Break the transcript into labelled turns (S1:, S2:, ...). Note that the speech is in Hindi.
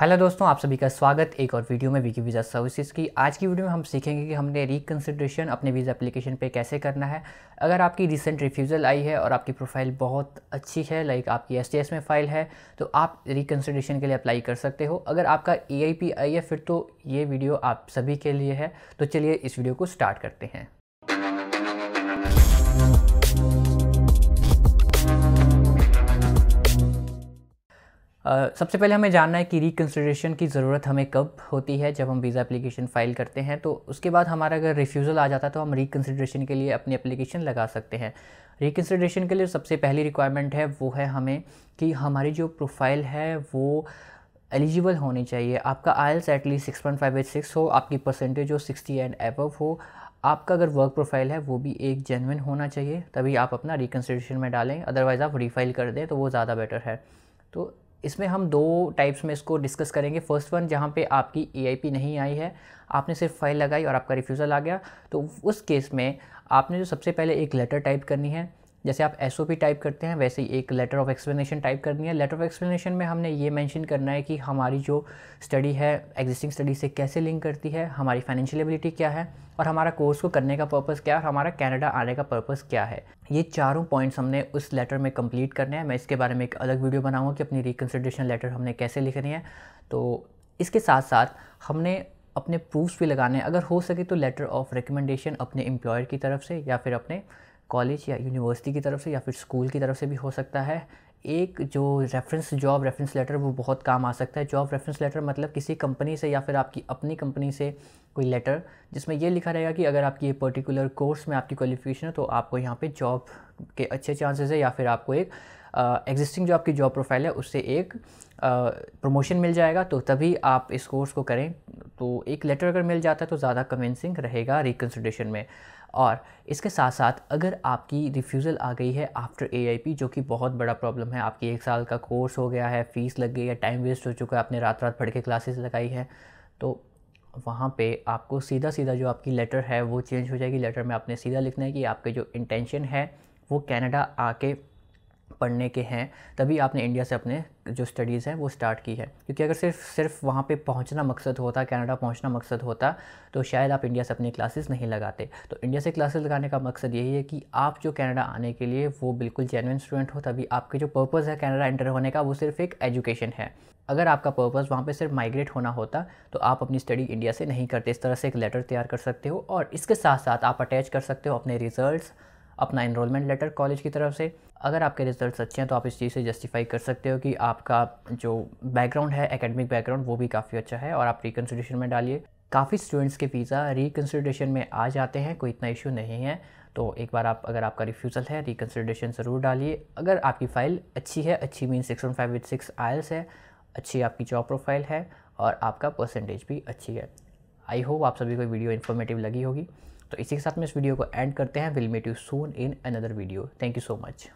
S1: हेलो दोस्तों आप सभी का स्वागत एक और वीडियो में वीकी वीज़ा सर्विसेज की आज की वीडियो में हम सीखेंगे कि हमने रिकन्सिड्रेशन अपने वीज़ा एप्लीकेशन पे कैसे करना है अगर आपकी रिसेंट रिफ्यूज़ल आई है और आपकी प्रोफाइल बहुत अच्छी है लाइक आपकी एस में फ़ाइल है तो आप रिकन्सिड्रेशन के लिए अप्लाई कर सकते हो अगर आपका ए आई है फिर तो ये वीडियो आप सभी के लिए है तो चलिए इस वीडियो को स्टार्ट करते हैं सबसे पहले हमें जानना है कि रिकन्सिडरेशन की ज़रूरत हमें कब होती है जब हम वीज़ा एप्लीकेशन फ़ाइल करते हैं तो उसके बाद हमारा अगर रिफ्यूज़ल आ जाता है तो हम रिकन्सिडरेशन के लिए अपनी एप्लीकेशन लगा सकते हैं रिकन्सिडरेशन के लिए सबसे पहली रिक्वायरमेंट है वो है हमें कि हमारी जो प्रोफाइल है वो एलिजिबल होनी चाहिए आपका IELTS at least six point five eight six हो आपकी परसेंटेज हो सिक्सटी एंड एबव हो आपका अगर वर्क प्रोफाइल है वो भी एक जेनविन होना चाहिए तभी आप अपना रिकन्सिडरेशन में डालें अदरवाइज़ आप रिफाइल कर दें तो वो ज़्यादा बेटर है तो इसमें हम दो टाइप्स में इसको डिस्कस करेंगे फर्स्ट वन जहाँ पे आपकी ए नहीं आई है आपने सिर्फ फाइल लगाई और आपका रिफ्यूज़ल आ गया तो उस केस में आपने जो सबसे पहले एक लेटर टाइप करनी है जैसे आप एस टाइप करते हैं वैसे ही एक लेटर ऑफ एक्सप्लेनेशन टाइप करनी है लेटर ऑफ एक्सप्लेनेशन में हमने ये मेंशन करना है कि हमारी जो स्टडी है एग्जिस्टिंग स्टडी से कैसे लिंक करती है हमारी फाइनेंशियल एबिलिटी क्या है और हमारा कोर्स को करने का पर्पज़ क्या है और हमारा कनाडा आने का पर्पज़ क्या है ये चारों पॉइंट्स हमने उस लेटर में कंप्लीट करने हैं मैं इसके बारे में एक अलग वीडियो बनाऊँगा कि अपनी रिकन्सिड्रेशन लेटर हमने कैसे लिखनी है तो इसके साथ साथ हमने अपने प्रूफ्स भी लगाने अगर हो सके तो लेटर ऑफ रिकमेंडेशन अपने एम्प्लॉयर की तरफ से या फिर अपने कॉलेज या यूनिवर्सिटी की तरफ से या फिर स्कूल की तरफ से भी हो सकता है एक जो रेफरेंस जॉब रेफरेंस लेटर वो बहुत काम आ सकता है जॉब रेफरेंस लेटर मतलब किसी कंपनी से या फिर आपकी अपनी कंपनी से कोई लेटर जिसमें ये लिखा रहेगा कि अगर आपकी ये पर्टिकुलर कोर्स में आपकी क्वालिफिकेशन है तो आपको यहाँ पे जॉब के अच्छे चांसेस है या फिर आपको एक एग्जिस्टिंग जो आपकी जॉब प्रोफाइल है उससे एक प्रमोशन मिल जाएगा तो तभी आप इस कोर्स को करें तो एक लेटर अगर मिल जाता है तो ज़्यादा कन्विंसिंग रहेगा रिकन्सिडेशन में और इसके साथ साथ अगर आपकी रिफ्यूज़ल आ गई है आफ्टर ए जो कि बहुत बड़ा प्रॉब्लम है आपकी एक साल का कोर्स हो गया है फ़ीस लग गई है टाइम वेस्ट हो चुका है आपने रात रात पढ़ के क्लासेस लगाई है तो वहाँ पे आपको सीधा सीधा जो आपकी लेटर है वो चेंज हो जाएगी लेटर में आपने सीधा लिखना है कि आपके जो इंटेंशन है वो कनाडा आके पढ़ने के हैं तभी आपने इंडिया से अपने जो स्टडीज़ हैं वो स्टार्ट की है क्योंकि अगर सिर्फ सिर्फ वहाँ पे पहुँचना मकसद होता कनाडा पहुँचना मकसद होता तो शायद आप इंडिया से अपनी क्लासेस नहीं लगाते तो इंडिया से क्लासेस लगाने का मकसद यही है कि आप जो कनाडा आने के लिए वो बिल्कुल जेनविन स्टूडेंट हो तभी आपके जो पर्पज़ है कनाडा एंटर होने का वो सिर्फ एक एजुकेशन है अगर आपका पर्पज़ वहाँ पे सिर्फ माइग्रेट होना होता तो आप अपनी स्टडी इंडिया से नहीं करते इस तरह से एक लेटर तैयार कर सकते हो और इसके साथ साथ आप अटैच कर सकते हो अपने रिजल्ट्स अपना इनरोलमेंट लेटर कॉलेज की तरफ से अगर आपके रिजल्ट्स अच्छे हैं तो आप इस चीज़ से जस्टिफाई कर सकते हो कि आपका जो बैकग्राउंड है एकेडमिक बैकग्राउंड वो भी काफ़ी अच्छा है और आप रिकन्सिडेशन में डालिए काफ़ी स्टूडेंट्स के वीज़ा रिकन्सिडेशन में आ जाते हैं कोई इतना इशू नहीं है तो एक बार आप अगर आपका रिफ्यूज़ल है रिकन्सिडेशन ज़रूर डालिए अगर आपकी फ़ाइल अच्छी है अच्छी mean six one five six IELTS है अच्छी आपकी जॉब प्रोफाइल है और आपका परसेंटेज भी अच्छी है आई होप आप सभी को वीडियो इन्फॉर्मेटिव लगी होगी तो इसी के साथ में इस वीडियो को एंड करते हैं will meet you soon in another video thank you so much